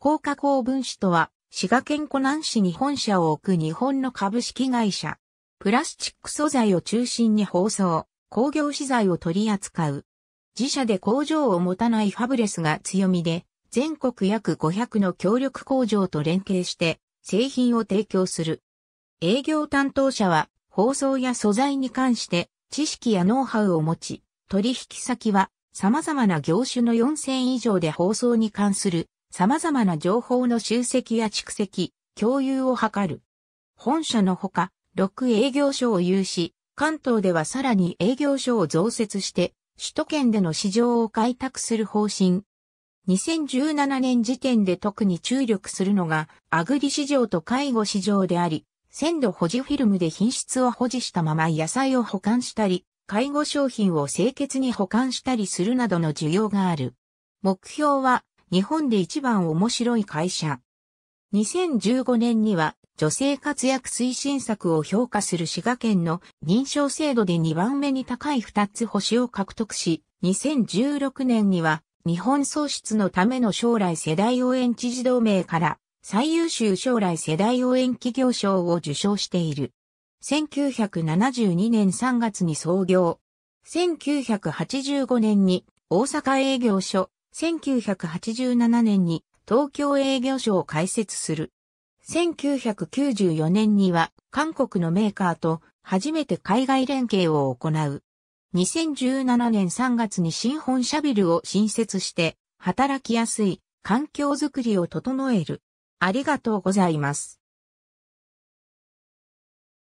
高加工分子とは、滋賀県湖南市に本社を置く日本の株式会社。プラスチック素材を中心に包装、工業資材を取り扱う。自社で工場を持たないファブレスが強みで、全国約500の協力工場と連携して、製品を提供する。営業担当者は、包装や素材に関して、知識やノウハウを持ち、取引先は、様々な業種の4000以上で包装に関する様々な情報の集積や蓄積、共有を図る。本社のほか、6営業所を有し、関東ではさらに営業所を増設して、首都圏での市場を開拓する方針。2017年時点で特に注力するのが、アグリ市場と介護市場であり、鮮度保持フィルムで品質を保持したまま野菜を保管したり、介護商品を清潔に保管したりするなどの需要がある。目標は、日本で一番面白い会社。2015年には女性活躍推進策を評価する滋賀県の認証制度で2番目に高い2つ星を獲得し、2016年には日本創出のための将来世代応援知事同盟から最優秀将来世代応援企業賞を受賞している。1972年3月に創業。1985年に大阪営業所1987年に東京営業所を開設する。1994年には韓国のメーカーと初めて海外連携を行う。2017年3月に新本社ビルを新設して働きやすい環境づくりを整える。ありがとうございます。